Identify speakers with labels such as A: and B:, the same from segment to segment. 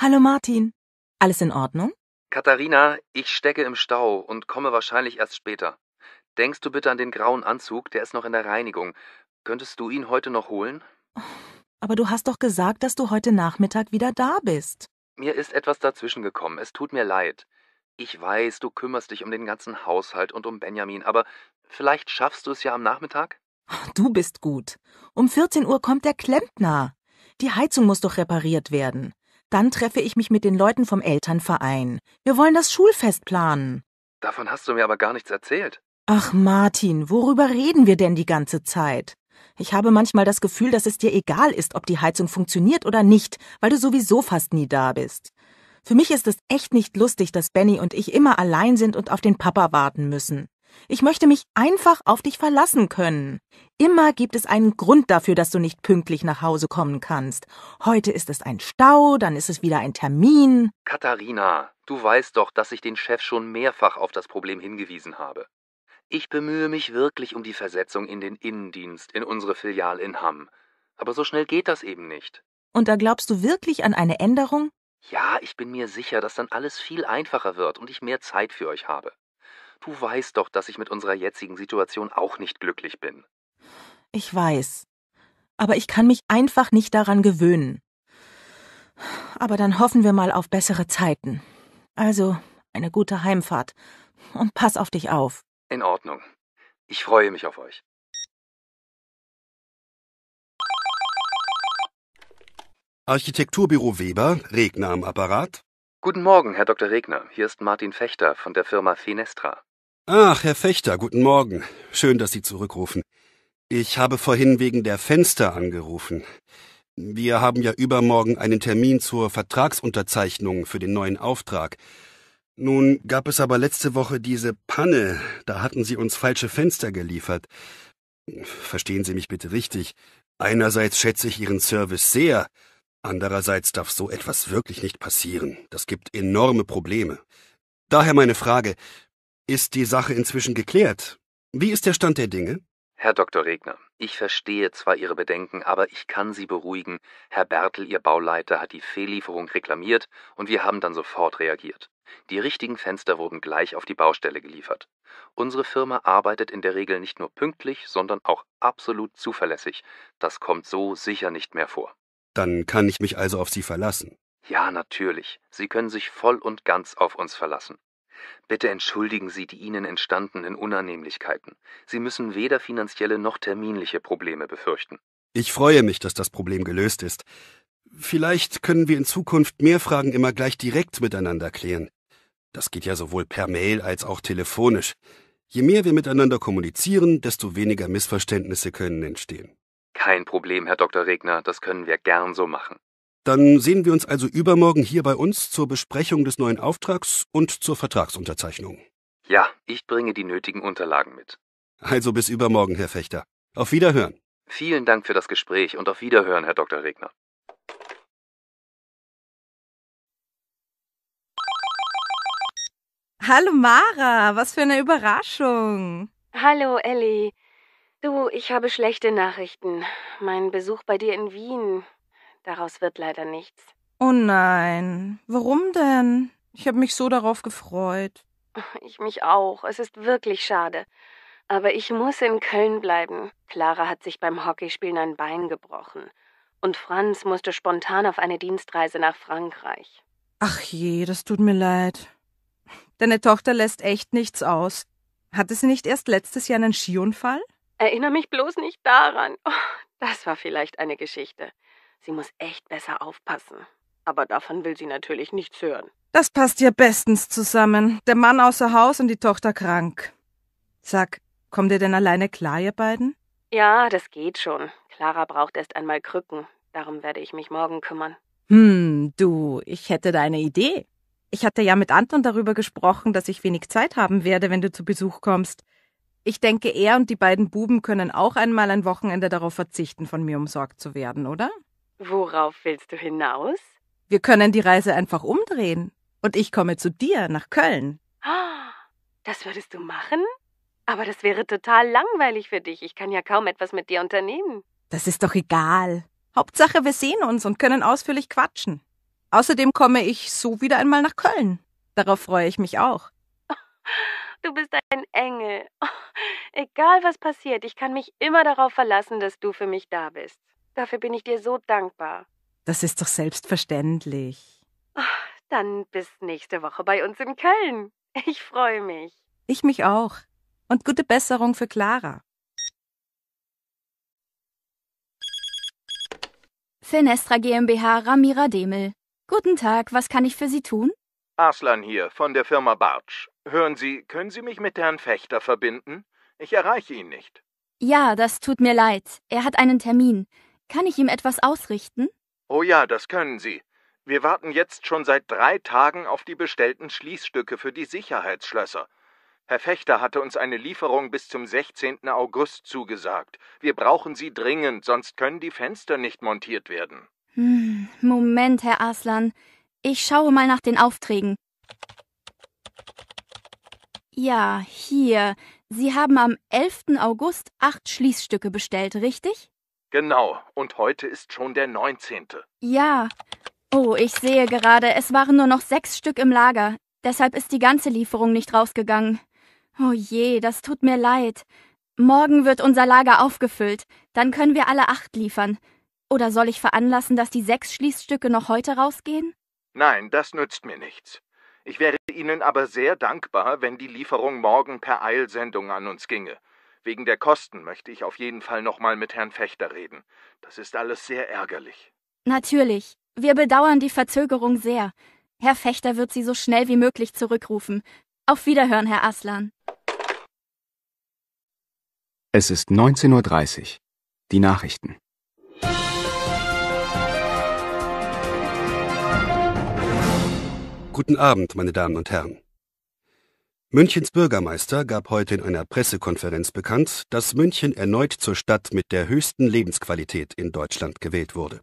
A: Hallo Martin. Alles in Ordnung?
B: Katharina, ich stecke im Stau und komme wahrscheinlich erst später. Denkst du bitte an den grauen Anzug, der ist noch in der Reinigung. Könntest du ihn heute noch holen?
A: Aber du hast doch gesagt, dass du heute Nachmittag wieder da bist.
B: Mir ist etwas dazwischen gekommen. Es tut mir leid. Ich weiß, du kümmerst dich um den ganzen Haushalt und um Benjamin, aber vielleicht schaffst du es ja am Nachmittag?
A: Du bist gut. Um 14 Uhr kommt der Klempner. Die Heizung muss doch repariert werden. Dann treffe ich mich mit den Leuten vom Elternverein. Wir wollen das Schulfest planen.
B: Davon hast du mir aber gar nichts erzählt.
A: Ach Martin, worüber reden wir denn die ganze Zeit? Ich habe manchmal das Gefühl, dass es dir egal ist, ob die Heizung funktioniert oder nicht, weil du sowieso fast nie da bist. Für mich ist es echt nicht lustig, dass Benny und ich immer allein sind und auf den Papa warten müssen. Ich möchte mich einfach auf dich verlassen können. Immer gibt es einen Grund dafür, dass du nicht pünktlich nach Hause kommen kannst. Heute ist es ein Stau, dann ist es wieder ein Termin.
B: Katharina, du weißt doch, dass ich den Chef schon mehrfach auf das Problem hingewiesen habe. Ich bemühe mich wirklich um die Versetzung in den Innendienst in unsere Filial in Hamm. Aber so schnell geht das eben nicht.
A: Und da glaubst du wirklich an eine Änderung?
B: Ja, ich bin mir sicher, dass dann alles viel einfacher wird und ich mehr Zeit für euch habe. Du weißt doch, dass ich mit unserer jetzigen Situation auch nicht glücklich bin.
A: Ich weiß. Aber ich kann mich einfach nicht daran gewöhnen. Aber dann hoffen wir mal auf bessere Zeiten. Also, eine gute Heimfahrt. Und pass auf dich auf.
B: In Ordnung. Ich freue mich auf euch.
C: Architekturbüro Weber, Regner am Apparat.
B: Guten Morgen, Herr Dr. Regner. Hier ist Martin Fechter von der Firma Fenestra.
C: Ach, Herr Fechter, guten Morgen. Schön, dass Sie zurückrufen. Ich habe vorhin wegen der Fenster angerufen. Wir haben ja übermorgen einen Termin zur Vertragsunterzeichnung für den neuen Auftrag. Nun gab es aber letzte Woche diese Panne, da hatten Sie uns falsche Fenster geliefert. Verstehen Sie mich bitte richtig. Einerseits schätze ich Ihren Service sehr, andererseits darf so etwas wirklich nicht passieren. Das gibt enorme Probleme. Daher meine Frage, ist die Sache inzwischen geklärt? Wie ist der Stand der Dinge?
B: Herr Dr. Regner, ich verstehe zwar Ihre Bedenken, aber ich kann Sie beruhigen. Herr Bertel, Ihr Bauleiter, hat die Fehllieferung reklamiert und wir haben dann sofort reagiert. Die richtigen Fenster wurden gleich auf die Baustelle geliefert. Unsere Firma arbeitet in der Regel nicht nur pünktlich, sondern auch absolut zuverlässig. Das kommt so sicher nicht mehr vor.
C: Dann kann ich mich also auf Sie verlassen.
B: Ja, natürlich. Sie können sich voll und ganz auf uns verlassen. Bitte entschuldigen Sie die Ihnen entstandenen Unannehmlichkeiten. Sie müssen weder finanzielle noch terminliche Probleme befürchten.
C: Ich freue mich, dass das Problem gelöst ist. Vielleicht können wir in Zukunft mehr Fragen immer gleich direkt miteinander klären. Das geht ja sowohl per Mail als auch telefonisch. Je mehr wir miteinander kommunizieren, desto weniger Missverständnisse können entstehen. Kein Problem, Herr Dr. Regner, das können wir gern so machen. Dann sehen wir uns also übermorgen hier bei uns zur Besprechung des neuen Auftrags und zur Vertragsunterzeichnung.
B: Ja, ich bringe die nötigen Unterlagen mit.
C: Also bis übermorgen, Herr Fechter. Auf Wiederhören.
B: Vielen Dank für das Gespräch und auf Wiederhören, Herr Dr. Regner.
D: Hallo Mara, was für eine Überraschung.
E: Hallo Ellie. Du, ich habe schlechte Nachrichten. Mein Besuch bei dir in Wien Daraus wird leider nichts.
D: Oh nein. Warum denn? Ich habe mich so darauf gefreut.
E: Ich mich auch. Es ist wirklich schade. Aber ich muss in Köln bleiben. Clara hat sich beim Hockeyspielen ein Bein gebrochen. Und Franz musste spontan auf eine Dienstreise nach Frankreich.
D: Ach je, das tut mir leid. Deine Tochter lässt echt nichts aus. Hatte sie nicht erst letztes Jahr einen Skiunfall?
E: Erinnere mich bloß nicht daran. Oh, das war vielleicht eine Geschichte. Sie muss echt besser aufpassen. Aber davon will sie natürlich nichts hören.
D: Das passt ja bestens zusammen. Der Mann außer Haus und die Tochter krank. Sag, kommt ihr denn alleine klar, ihr beiden?
E: Ja, das geht schon. Clara braucht erst einmal Krücken. Darum werde ich mich morgen kümmern.
D: Hm, du, ich hätte da eine Idee. Ich hatte ja mit Anton darüber gesprochen, dass ich wenig Zeit haben werde, wenn du zu Besuch kommst. Ich denke, er und die beiden Buben können auch einmal ein Wochenende darauf verzichten, von mir umsorgt zu werden, oder?
E: Worauf willst du hinaus?
D: Wir können die Reise einfach umdrehen. Und ich komme zu dir nach Köln.
E: Ah, das würdest du machen? Aber das wäre total langweilig für dich. Ich kann ja kaum etwas mit dir unternehmen.
D: Das ist doch egal. Hauptsache, wir sehen uns und können ausführlich quatschen. Außerdem komme ich so wieder einmal nach Köln. Darauf freue ich mich auch.
E: Du bist ein Engel. Egal was passiert, ich kann mich immer darauf verlassen, dass du für mich da bist. Dafür bin ich dir so dankbar.
D: Das ist doch selbstverständlich.
E: Ach, dann bis nächste Woche bei uns in Köln. Ich freue mich.
D: Ich mich auch. Und gute Besserung für Clara.
F: Fenestra GmbH Ramira Demel. Guten Tag, was kann ich für Sie tun?
G: Arslan hier, von der Firma Bartsch. Hören Sie, können Sie mich mit Herrn Fechter verbinden? Ich erreiche ihn nicht.
F: Ja, das tut mir leid. Er hat einen Termin. Kann ich ihm etwas ausrichten?
G: Oh ja, das können Sie. Wir warten jetzt schon seit drei Tagen auf die bestellten Schließstücke für die Sicherheitsschlösser. Herr Fechter hatte uns eine Lieferung bis zum 16. August zugesagt. Wir brauchen sie dringend, sonst können die Fenster nicht montiert werden.
F: Hm, Moment, Herr Aslan. Ich schaue mal nach den Aufträgen. Ja, hier. Sie haben am 11. August acht Schließstücke bestellt, richtig?
G: Genau, und heute ist schon der 19.
F: Ja. Oh, ich sehe gerade, es waren nur noch sechs Stück im Lager. Deshalb ist die ganze Lieferung nicht rausgegangen. Oh je, das tut mir leid. Morgen wird unser Lager aufgefüllt. Dann können wir alle acht liefern. Oder soll ich veranlassen, dass die sechs Schließstücke noch heute rausgehen?
G: Nein, das nützt mir nichts. Ich wäre Ihnen aber sehr dankbar, wenn die Lieferung morgen per Eilsendung an uns ginge. Wegen der Kosten möchte ich auf jeden Fall nochmal mit Herrn Fechter reden. Das ist alles sehr ärgerlich.
F: Natürlich. Wir bedauern die Verzögerung sehr. Herr Fechter wird Sie so schnell wie möglich zurückrufen. Auf Wiederhören, Herr Aslan.
C: Es
H: ist 19.30 Uhr. Die Nachrichten.
C: Guten Abend, meine Damen und Herren. Münchens Bürgermeister gab heute in einer Pressekonferenz bekannt, dass München erneut zur Stadt mit der höchsten Lebensqualität in Deutschland gewählt wurde.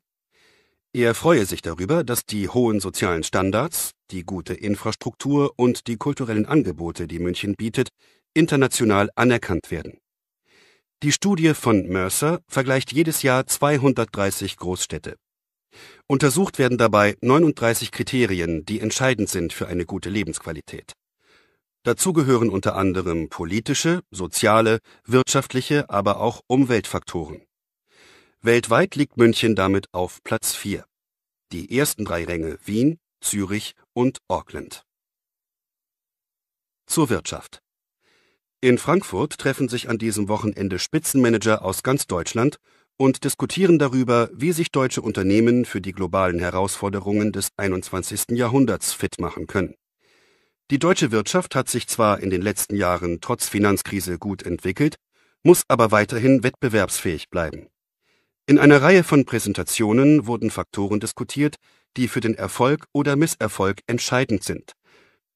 C: Er freue sich darüber, dass die hohen sozialen Standards, die gute Infrastruktur und die kulturellen Angebote, die München bietet, international anerkannt werden. Die Studie von Mercer vergleicht jedes Jahr 230 Großstädte. Untersucht werden dabei 39 Kriterien, die entscheidend sind für eine gute Lebensqualität. Dazu gehören unter anderem politische, soziale, wirtschaftliche, aber auch Umweltfaktoren. Weltweit liegt München damit auf Platz 4. Die ersten drei Ränge Wien, Zürich und Auckland. Zur Wirtschaft. In Frankfurt treffen sich an diesem Wochenende Spitzenmanager aus ganz Deutschland und diskutieren darüber, wie sich deutsche Unternehmen für die globalen Herausforderungen des 21. Jahrhunderts fit machen können. Die deutsche Wirtschaft hat sich zwar in den letzten Jahren trotz Finanzkrise gut entwickelt, muss aber weiterhin wettbewerbsfähig bleiben. In einer Reihe von Präsentationen wurden Faktoren diskutiert, die für den Erfolg oder Misserfolg entscheidend sind.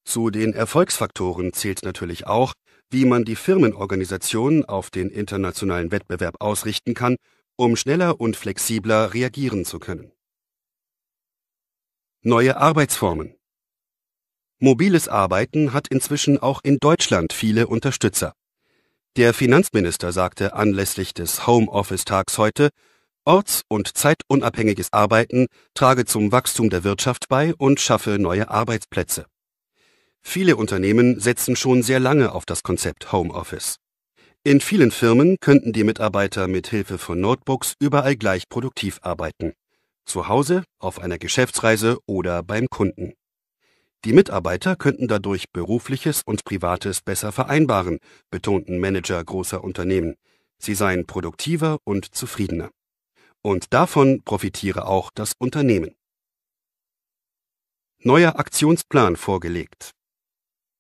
C: Zu den Erfolgsfaktoren zählt natürlich auch, wie man die Firmenorganisation auf den internationalen Wettbewerb ausrichten kann, um schneller und flexibler reagieren zu können. Neue Arbeitsformen Mobiles Arbeiten hat inzwischen auch in Deutschland viele Unterstützer. Der Finanzminister sagte anlässlich des Homeoffice-Tags heute, Orts- und zeitunabhängiges Arbeiten trage zum Wachstum der Wirtschaft bei und schaffe neue Arbeitsplätze. Viele Unternehmen setzen schon sehr lange auf das Konzept Homeoffice. In vielen Firmen könnten die Mitarbeiter mit Hilfe von Notebooks überall gleich produktiv arbeiten. Zu Hause, auf einer Geschäftsreise oder beim Kunden. Die Mitarbeiter könnten dadurch berufliches und privates besser vereinbaren, betonten Manager großer Unternehmen. Sie seien produktiver und zufriedener. Und davon profitiere auch das Unternehmen. Neuer Aktionsplan vorgelegt.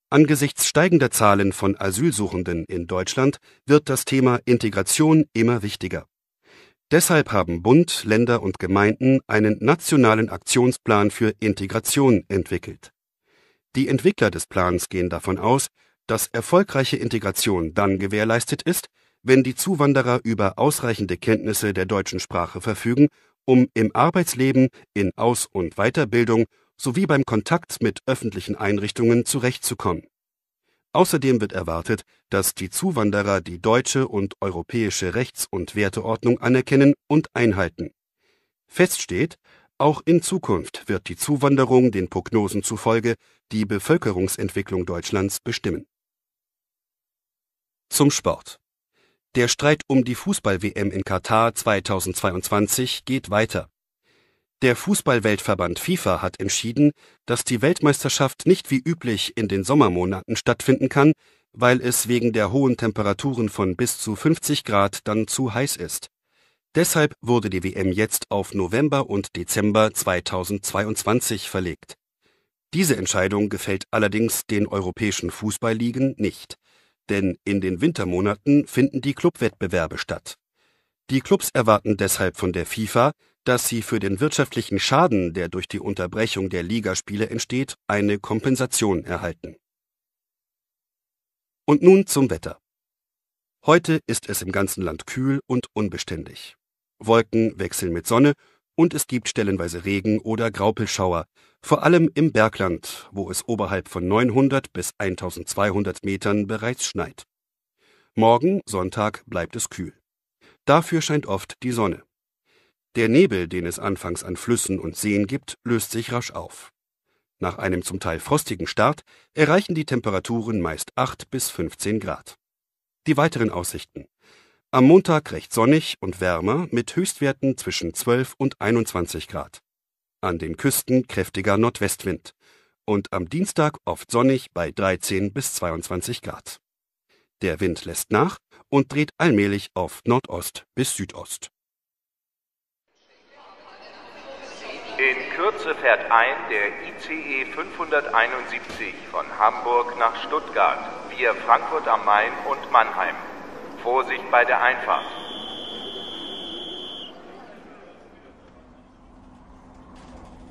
C: Angesichts steigender Zahlen von Asylsuchenden in Deutschland wird das Thema Integration immer wichtiger. Deshalb haben Bund, Länder und Gemeinden einen nationalen Aktionsplan für Integration entwickelt. Die Entwickler des Plans gehen davon aus, dass erfolgreiche Integration dann gewährleistet ist, wenn die Zuwanderer über ausreichende Kenntnisse der deutschen Sprache verfügen, um im Arbeitsleben, in Aus- und Weiterbildung sowie beim Kontakt mit öffentlichen Einrichtungen zurechtzukommen. Außerdem wird erwartet, dass die Zuwanderer die deutsche und europäische Rechts- und Werteordnung anerkennen und einhalten. Fest steht, auch in Zukunft wird die Zuwanderung den Prognosen zufolge die Bevölkerungsentwicklung Deutschlands bestimmen. Zum Sport. Der Streit um die Fußball-WM in Katar 2022 geht weiter. Der Fußballweltverband FIFA hat entschieden, dass die Weltmeisterschaft nicht wie üblich in den Sommermonaten stattfinden kann, weil es wegen der hohen Temperaturen von bis zu 50 Grad dann zu heiß ist Deshalb wurde die WM jetzt auf November und Dezember 2022 verlegt. Diese Entscheidung gefällt allerdings den europäischen Fußballligen nicht, denn in den Wintermonaten finden die Clubwettbewerbe statt. Die Clubs erwarten deshalb von der FIFA, dass sie für den wirtschaftlichen Schaden, der durch die Unterbrechung der Ligaspiele entsteht, eine Kompensation erhalten. Und nun zum Wetter. Heute ist es im ganzen Land kühl und unbeständig. Wolken wechseln mit Sonne und es gibt stellenweise Regen oder Graupelschauer, vor allem im Bergland, wo es oberhalb von 900 bis 1200 Metern bereits schneit. Morgen, Sonntag, bleibt es kühl. Dafür scheint oft die Sonne. Der Nebel, den es anfangs an Flüssen und Seen gibt, löst sich rasch auf. Nach einem zum Teil frostigen Start erreichen die Temperaturen meist 8 bis 15 Grad. Die weiteren Aussichten. Am Montag recht sonnig und wärmer mit Höchstwerten zwischen 12 und 21 Grad. An den Küsten kräftiger Nordwestwind und am Dienstag oft sonnig bei 13 bis 22 Grad. Der Wind lässt nach und dreht allmählich auf Nordost bis Südost.
G: In Kürze fährt ein der ICE 571 von Hamburg nach Stuttgart, via Frankfurt am Main und Mannheim. Vorsicht bei der Einfahrt.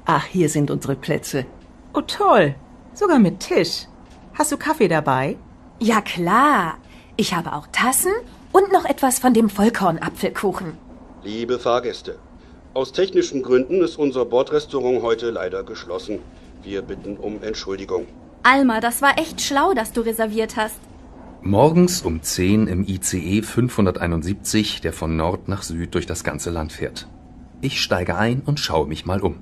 A: Ach, hier sind unsere Plätze. Oh toll, sogar mit Tisch.
E: Hast du Kaffee dabei? Ja klar, ich habe auch Tassen und noch etwas von dem Vollkornapfelkuchen.
C: Liebe Fahrgäste, aus technischen Gründen ist unser Bordrestaurant heute leider geschlossen. Wir bitten um Entschuldigung.
F: Alma, das war echt schlau, dass du reserviert hast.
B: Morgens um 10 im ICE 571, der von Nord nach Süd durch das ganze Land fährt. Ich steige ein und schaue mich mal um.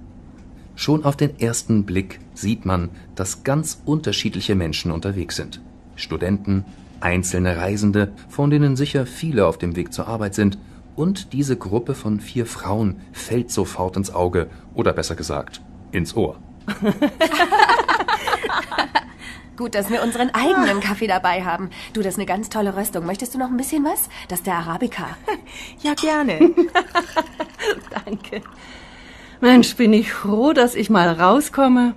B: Schon auf den ersten Blick sieht man, dass ganz unterschiedliche Menschen unterwegs sind. Studenten, einzelne Reisende, von denen sicher viele auf dem Weg zur Arbeit sind, und diese Gruppe von vier Frauen fällt sofort ins Auge oder besser gesagt ins Ohr.
E: Gut, dass wir unseren ah. eigenen Kaffee dabei haben. Du, das ist eine ganz tolle Röstung. Möchtest du noch ein bisschen was? Das ist der Arabica.
I: Ja, gerne. Danke. Mensch, bin ich froh, dass ich mal rauskomme.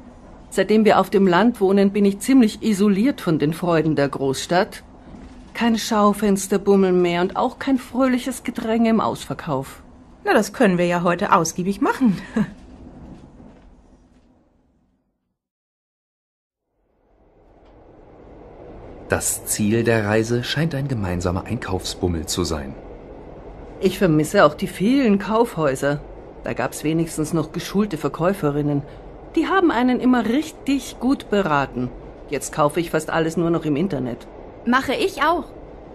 I: Seitdem wir auf dem Land wohnen, bin ich ziemlich isoliert von den Freuden der Großstadt. Kein Schaufensterbummel mehr und auch kein fröhliches Gedränge im Ausverkauf. Na, das können wir ja heute ausgiebig machen.
B: Das Ziel der Reise scheint ein gemeinsamer Einkaufsbummel zu sein.
I: Ich vermisse auch die vielen Kaufhäuser. Da gab's wenigstens noch geschulte Verkäuferinnen. Die haben einen immer richtig gut beraten. Jetzt kaufe ich fast alles nur noch im Internet.
F: Mache ich auch,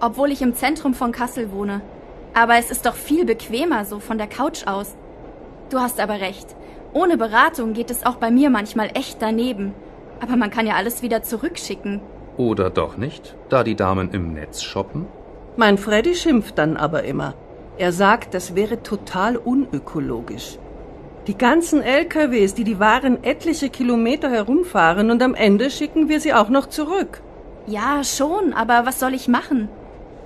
F: obwohl ich im Zentrum von Kassel wohne. Aber es ist doch viel bequemer so von der Couch aus. Du hast aber recht. Ohne Beratung geht es auch bei mir manchmal echt daneben. Aber man kann ja alles wieder zurückschicken.
B: Oder doch nicht, da die Damen im Netz shoppen?
I: Mein Freddy schimpft dann aber immer. Er sagt, das wäre total unökologisch. Die ganzen LKWs, die die Waren etliche Kilometer herumfahren und am Ende schicken wir sie auch noch zurück.
F: Ja, schon, aber was soll ich machen?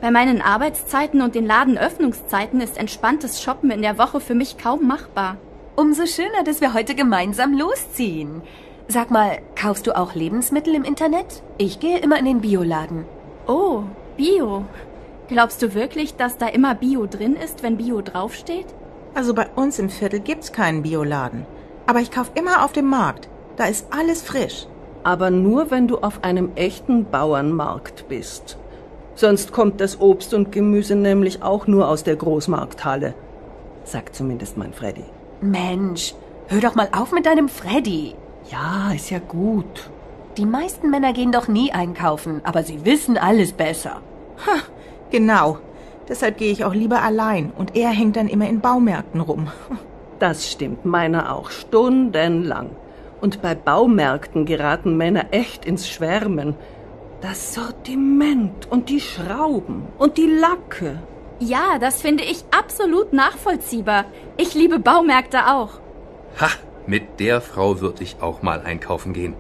F: Bei meinen Arbeitszeiten und den Ladenöffnungszeiten ist entspanntes Shoppen in der Woche für mich kaum machbar. Umso schöner, dass
E: wir heute gemeinsam losziehen. Sag mal, kaufst du auch Lebensmittel im Internet? Ich gehe immer in den Bioladen. Oh, Bio. Glaubst du wirklich, dass da
F: immer Bio drin ist, wenn Bio draufsteht?
A: Also bei uns im Viertel gibt's keinen Bioladen.
I: Aber ich kauf immer auf dem Markt. Da ist alles frisch. Aber nur, wenn du auf einem echten Bauernmarkt bist. Sonst kommt das Obst und Gemüse nämlich auch nur aus der Großmarkthalle, sagt zumindest mein Freddy. Mensch,
E: hör doch mal auf mit deinem Freddy. Ja, ist ja gut. Die meisten Männer gehen doch nie einkaufen, aber sie wissen alles besser. Ha, genau. Deshalb gehe
A: ich auch lieber allein und er hängt dann immer in Baumärkten rum.
I: Das stimmt, meiner auch stundenlang. Und bei Baumärkten geraten Männer echt ins Schwärmen. Das Sortiment und die Schrauben und die Lacke.
F: Ja, das finde ich absolut nachvollziehbar. Ich liebe Baumärkte auch.
B: Ha, mit der Frau würde ich auch mal einkaufen gehen.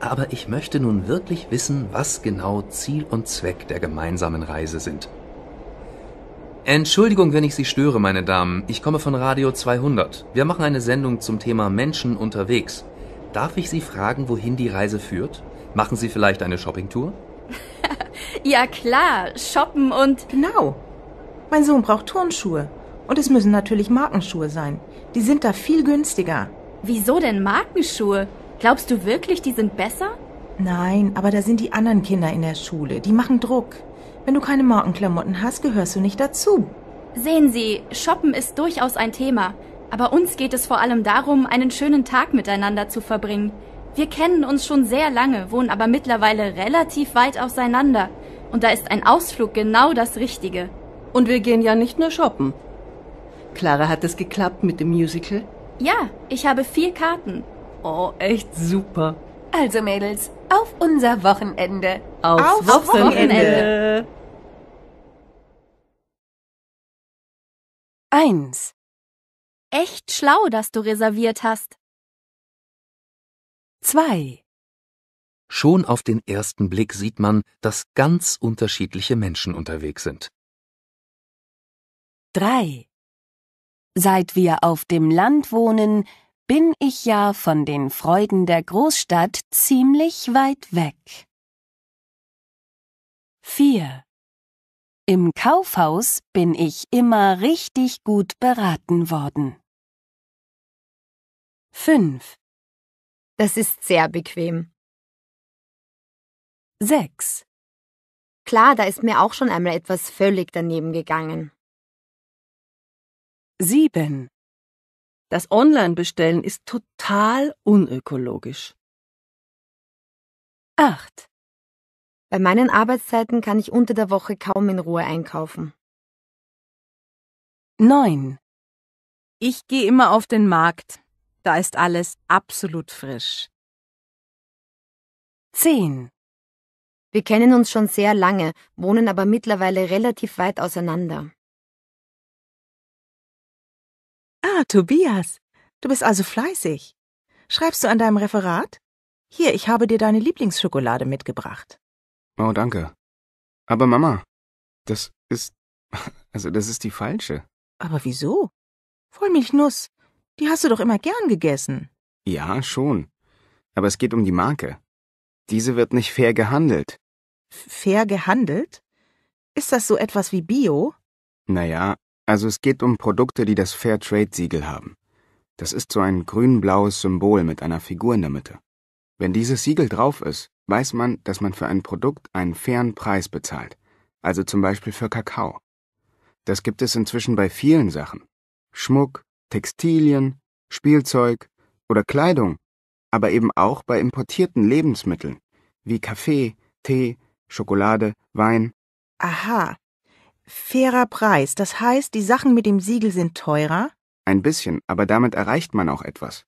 B: Aber ich möchte nun wirklich wissen, was genau Ziel und Zweck der gemeinsamen Reise sind. Entschuldigung, wenn ich Sie störe, meine Damen. Ich komme von Radio 200. Wir machen eine Sendung zum Thema Menschen unterwegs. Darf ich Sie fragen, wohin die Reise führt? Machen Sie vielleicht eine Shoppingtour?
F: ja klar, shoppen und. Genau.
A: Mein Sohn braucht Turnschuhe. Und es müssen natürlich Markenschuhe sein. Die sind da viel günstiger.
F: Wieso denn Markenschuhe? Glaubst du wirklich, die sind besser?
A: Nein, aber da sind die anderen Kinder in der Schule. Die machen Druck. Wenn du keine Markenklamotten hast, gehörst du nicht
F: dazu. Sehen Sie, Shoppen ist durchaus ein Thema. Aber uns geht es vor allem darum, einen schönen Tag miteinander zu verbringen. Wir kennen uns schon sehr lange, wohnen aber mittlerweile relativ weit auseinander. Und da ist ein Ausflug genau das Richtige.
I: Und wir gehen ja nicht nur shoppen. Clara, hat es geklappt mit dem Musical?
E: Ja, ich habe vier Karten.
I: Oh, echt super.
E: Also Mädels, auf unser Wochenende. Aufs,
I: Aufs Wochenende. Wochenende.
F: Eins. Echt schlau, dass du reserviert hast. Zwei.
B: Schon auf den ersten Blick sieht man, dass ganz unterschiedliche Menschen unterwegs sind.
E: Drei. Seit wir auf dem Land wohnen, bin ich ja von den Freuden der Großstadt ziemlich weit weg. 4. Im Kaufhaus
A: bin ich immer richtig gut beraten worden. 5. Das ist sehr bequem. 6. Klar, da ist mir auch schon einmal etwas völlig daneben gegangen. 7. Das Online-Bestellen ist total
I: unökologisch.
A: 8. Bei meinen Arbeitszeiten kann ich unter der Woche kaum in Ruhe einkaufen.
D: 9. Ich gehe immer auf den Markt. Da ist alles absolut frisch. 10.
A: Wir kennen uns schon sehr lange, wohnen aber mittlerweile relativ weit auseinander. Ah, Tobias, du bist also fleißig. Schreibst du an deinem Referat? Hier, ich habe dir deine Lieblingsschokolade
H: mitgebracht. Oh, danke. Aber Mama, das ist. Also, das ist die falsche.
A: Aber wieso? Vollmilchnuss. Die hast du doch immer gern gegessen.
H: Ja, schon. Aber es geht um die Marke. Diese wird nicht fair gehandelt.
A: Fair gehandelt? Ist das so etwas wie Bio?
H: Naja, also es geht um Produkte, die das Fairtrade-Siegel haben. Das ist so ein grün-blaues Symbol mit einer Figur in der Mitte. Wenn dieses Siegel drauf ist, weiß man, dass man für ein Produkt einen fairen Preis bezahlt, also zum Beispiel für Kakao. Das gibt es inzwischen bei vielen Sachen. Schmuck, Textilien, Spielzeug oder Kleidung, aber eben auch bei importierten Lebensmitteln wie Kaffee, Tee, Schokolade, Wein. Aha, Fairer
A: Preis, das heißt, die Sachen mit dem Siegel sind teurer?
H: Ein bisschen, aber damit erreicht man auch etwas.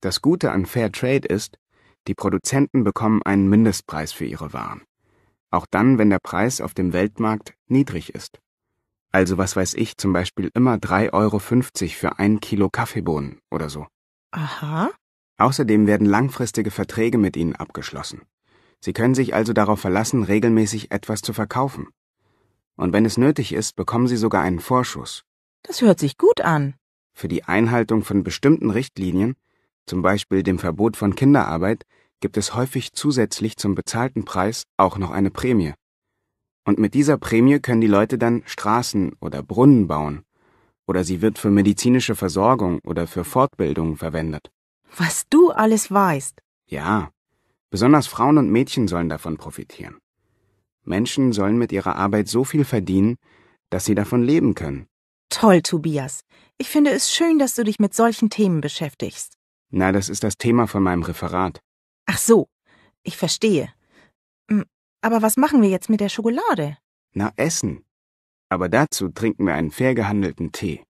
H: Das Gute an Fair Trade ist, die Produzenten bekommen einen Mindestpreis für ihre Waren. Auch dann, wenn der Preis auf dem Weltmarkt niedrig ist. Also was weiß ich, zum Beispiel immer 3,50 Euro für ein Kilo Kaffeebohnen oder so. Aha. Außerdem werden langfristige Verträge mit ihnen abgeschlossen. Sie können sich also darauf verlassen, regelmäßig etwas zu verkaufen. Und wenn es nötig ist, bekommen sie sogar einen Vorschuss. Das hört sich gut an. Für die Einhaltung von bestimmten Richtlinien, zum Beispiel dem Verbot von Kinderarbeit, gibt es häufig zusätzlich zum bezahlten Preis auch noch eine Prämie. Und mit dieser Prämie können die Leute dann Straßen oder Brunnen bauen. Oder sie wird für medizinische Versorgung oder für Fortbildungen verwendet. Was du alles weißt. Ja, besonders Frauen und Mädchen sollen davon profitieren. Menschen sollen mit ihrer Arbeit so viel verdienen, dass sie davon leben können.
A: Toll, Tobias. Ich finde es schön, dass du dich mit solchen Themen beschäftigst.
H: Na, das ist das Thema von meinem Referat.
A: Ach so, ich verstehe. Hm, aber was machen wir jetzt mit der Schokolade?
H: Na, essen. Aber dazu
C: trinken wir einen fair gehandelten Tee.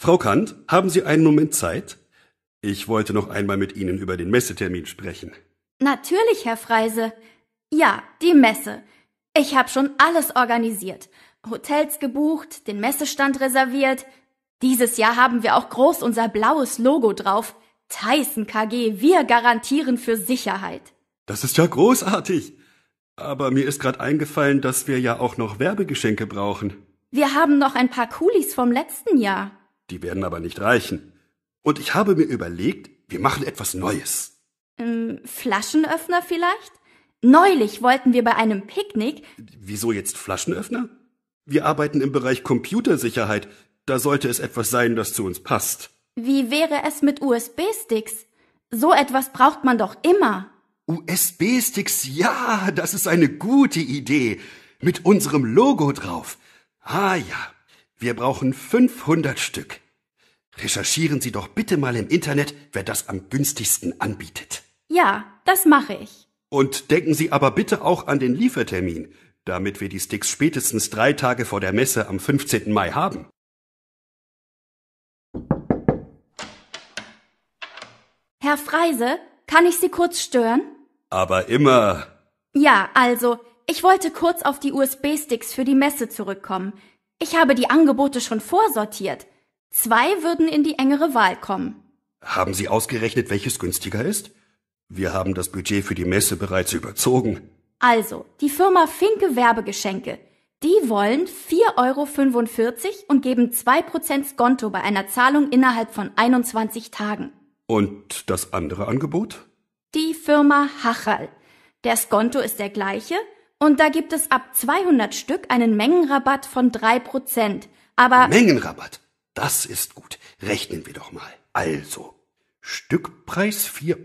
C: Frau Kant, haben Sie einen Moment Zeit? Ich wollte noch einmal mit Ihnen über den Messetermin sprechen.
F: Natürlich, Herr Freise. Ja, die Messe. Ich habe schon alles organisiert. Hotels gebucht, den Messestand reserviert. Dieses Jahr haben wir auch groß unser blaues Logo drauf. Tyson KG, wir garantieren für Sicherheit.
C: Das ist ja großartig. Aber mir ist gerade eingefallen, dass wir ja auch noch Werbegeschenke brauchen.
F: Wir haben noch ein paar Kulis vom letzten Jahr.
C: Die werden aber nicht reichen. Und ich habe mir überlegt, wir machen etwas Neues.
F: Ähm, Flaschenöffner vielleicht? Neulich wollten wir bei einem Picknick.
C: Wieso jetzt Flaschenöffner? Wir arbeiten im Bereich Computersicherheit. Da sollte es etwas sein, das zu uns passt.
F: Wie wäre es mit USB-Sticks? So etwas braucht man doch immer.
C: USB-Sticks, ja, das ist eine gute Idee. Mit unserem Logo drauf. Ah ja, wir brauchen 500 Stück. Recherchieren Sie doch bitte mal im Internet, wer das am günstigsten anbietet.
F: Ja, das mache ich.
C: Und denken Sie aber bitte auch an den Liefertermin, damit wir die Sticks spätestens drei Tage vor der Messe am 15. Mai haben.
F: Herr Freise, kann ich Sie kurz stören?
C: Aber immer.
F: Ja, also, ich wollte kurz auf die USB-Sticks für die Messe zurückkommen. Ich habe die Angebote schon vorsortiert. Zwei würden in die engere Wahl kommen.
C: Haben Sie ausgerechnet, welches günstiger ist? Wir haben das Budget für die Messe bereits überzogen.
F: Also, die Firma Finke Werbegeschenke. Die wollen 4,45 Euro und geben 2% Skonto bei einer Zahlung innerhalb von 21 Tagen.
C: Und das andere Angebot?
F: Die Firma Hachal. Der Skonto ist der gleiche und da gibt es ab 200 Stück einen Mengenrabatt von 3%.
E: Aber...
C: Mengenrabatt? Das ist gut. Rechnen wir doch mal. Also, Stückpreis 4,95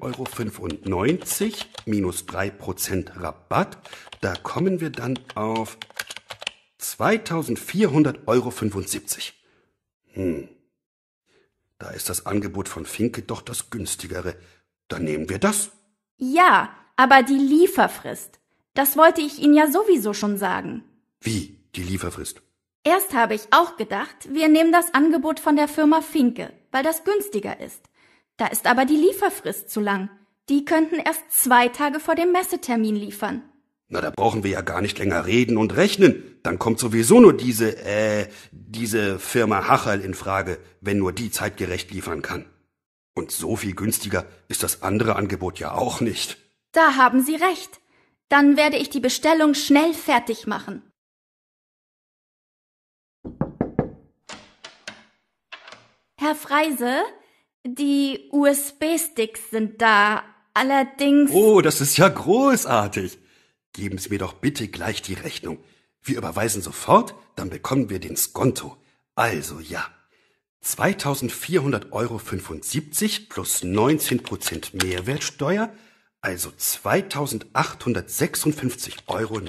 C: Euro minus 3% Rabatt. Da kommen wir dann auf 2.400,75 Euro. Hm. Da ist das Angebot von Finke doch das günstigere. Dann nehmen wir das.
F: Ja, aber die Lieferfrist. Das wollte ich Ihnen ja sowieso schon sagen.
C: Wie, die Lieferfrist?
F: Erst habe ich auch gedacht, wir nehmen das Angebot von der Firma Finke, weil das günstiger ist. Da ist aber die Lieferfrist zu lang. Die könnten erst zwei Tage vor dem Messetermin liefern.
C: Na, da brauchen wir ja gar nicht länger reden und rechnen. Dann kommt sowieso nur diese, äh, diese Firma Hachel in Frage, wenn nur die zeitgerecht liefern kann. Und so viel günstiger ist das andere Angebot ja auch nicht.
F: Da haben Sie recht. Dann werde ich die Bestellung schnell fertig machen. Herr Freise, die USB-Sticks sind da. Allerdings. Oh,
C: das ist ja großartig. Geben Sie mir doch bitte gleich die Rechnung. Wir überweisen sofort, dann bekommen wir den Skonto. Also ja. 2400,75 Euro plus 19% Mehrwertsteuer, also 2856,89 Euro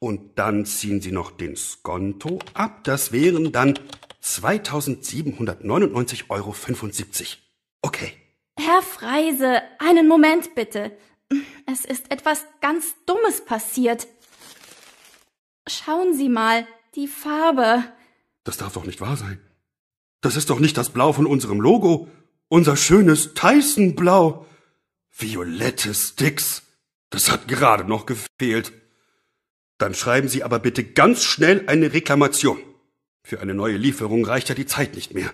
C: und dann ziehen Sie noch den Skonto ab. Das wären dann 2799,75 Euro. Okay.
F: Herr Freise, einen Moment bitte. Es ist etwas ganz Dummes passiert. Schauen Sie mal, die Farbe.
C: Das darf doch nicht wahr sein. Das ist doch nicht das Blau von unserem Logo. Unser schönes Tyson-Blau. Violette Sticks. Das hat gerade noch gefehlt. Dann schreiben Sie aber bitte ganz schnell eine Reklamation. Für eine neue Lieferung reicht ja die Zeit nicht mehr.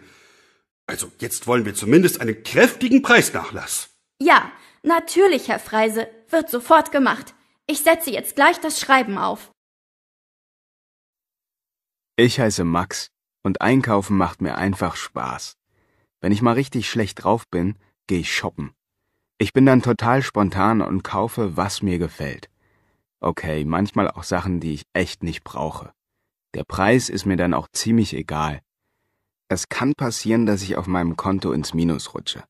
C: Also jetzt wollen wir zumindest einen kräftigen Preisnachlass.
F: Ja, natürlich, Herr Freise. Wird sofort gemacht. Ich setze jetzt gleich das Schreiben auf.
C: Ich
H: heiße Max und Einkaufen macht mir einfach Spaß. Wenn ich mal richtig schlecht drauf bin, gehe ich shoppen. Ich bin dann total spontan und kaufe, was mir gefällt. Okay, manchmal auch Sachen, die ich echt nicht brauche. Der Preis ist mir dann auch ziemlich egal. Es kann passieren, dass ich auf meinem Konto ins Minus rutsche,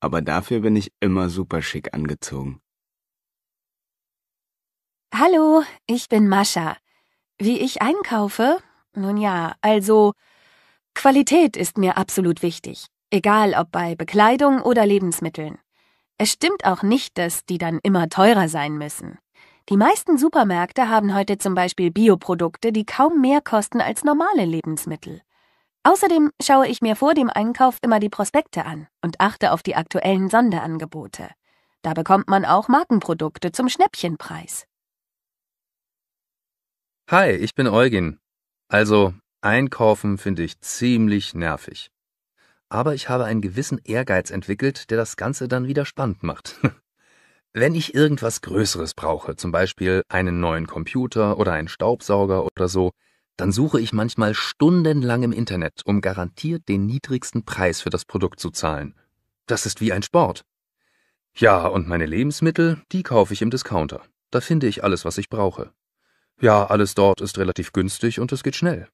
H: aber dafür bin ich immer super schick angezogen.
E: Hallo, ich bin Mascha. Wie ich einkaufe? Nun ja, also Qualität ist mir absolut wichtig, egal ob bei Bekleidung oder Lebensmitteln. Es stimmt auch nicht, dass die dann immer teurer sein müssen. Die meisten Supermärkte haben heute zum Beispiel Bioprodukte, die kaum mehr kosten als normale Lebensmittel. Außerdem schaue ich mir vor dem Einkauf immer die Prospekte an und achte auf die aktuellen Sonderangebote. Da bekommt man auch Markenprodukte zum Schnäppchenpreis.
B: Hi, ich bin Eugen. Also, Einkaufen finde ich ziemlich nervig. Aber ich habe einen gewissen Ehrgeiz entwickelt, der das Ganze dann wieder spannend macht. Wenn ich irgendwas Größeres brauche, zum Beispiel einen neuen Computer oder einen Staubsauger oder so, dann suche ich manchmal stundenlang im Internet, um garantiert den niedrigsten Preis für das Produkt zu zahlen. Das ist wie ein Sport. Ja, und meine Lebensmittel, die kaufe ich im Discounter. Da finde ich alles, was ich brauche. Ja, alles dort ist relativ günstig und es geht schnell.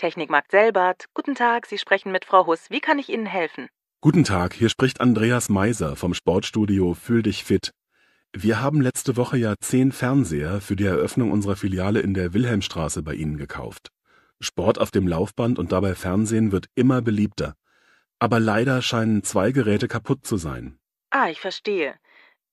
A: Technikmarkt Selbert. Guten Tag, Sie sprechen mit Frau Huss. Wie kann ich Ihnen helfen?
J: Guten Tag, hier spricht Andreas Meiser vom Sportstudio Fühl dich fit. Wir haben letzte Woche ja zehn Fernseher für die Eröffnung unserer Filiale in der Wilhelmstraße bei Ihnen gekauft. Sport auf dem Laufband und dabei Fernsehen wird immer beliebter. Aber leider scheinen zwei Geräte kaputt zu sein.
A: Ah, ich verstehe.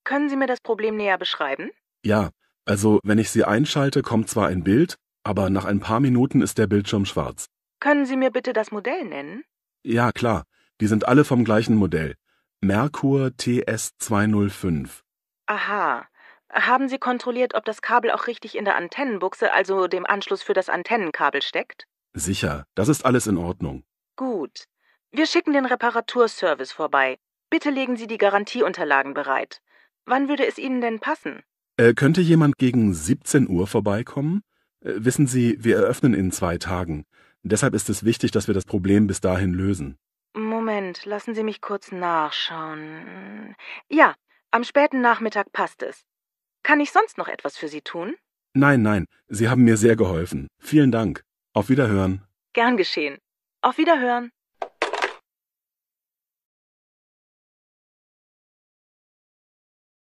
A: Können Sie mir das Problem näher beschreiben?
J: Ja, also wenn ich sie einschalte, kommt zwar ein Bild, aber nach ein paar Minuten ist der Bildschirm schwarz.
A: Können Sie mir bitte das Modell nennen?
J: Ja, klar. Die sind alle vom gleichen Modell. Merkur TS205.
A: Aha. Haben Sie kontrolliert, ob das Kabel auch richtig in der Antennenbuchse, also dem Anschluss für das Antennenkabel steckt?
J: Sicher, das ist alles in Ordnung.
A: Gut. Wir schicken den Reparaturservice vorbei. Bitte legen Sie die Garantieunterlagen bereit. Wann würde es Ihnen denn passen?
J: Äh, könnte jemand gegen 17 Uhr vorbeikommen? Äh, wissen Sie, wir eröffnen in zwei Tagen. Deshalb ist es wichtig, dass wir das Problem bis dahin lösen.
A: Moment, lassen Sie mich kurz nachschauen. Ja, am späten Nachmittag passt es. Kann ich sonst noch etwas für Sie tun?
J: Nein, nein, Sie haben mir sehr geholfen. Vielen Dank. Auf Wiederhören.
A: Gern geschehen. Auf Wiederhören.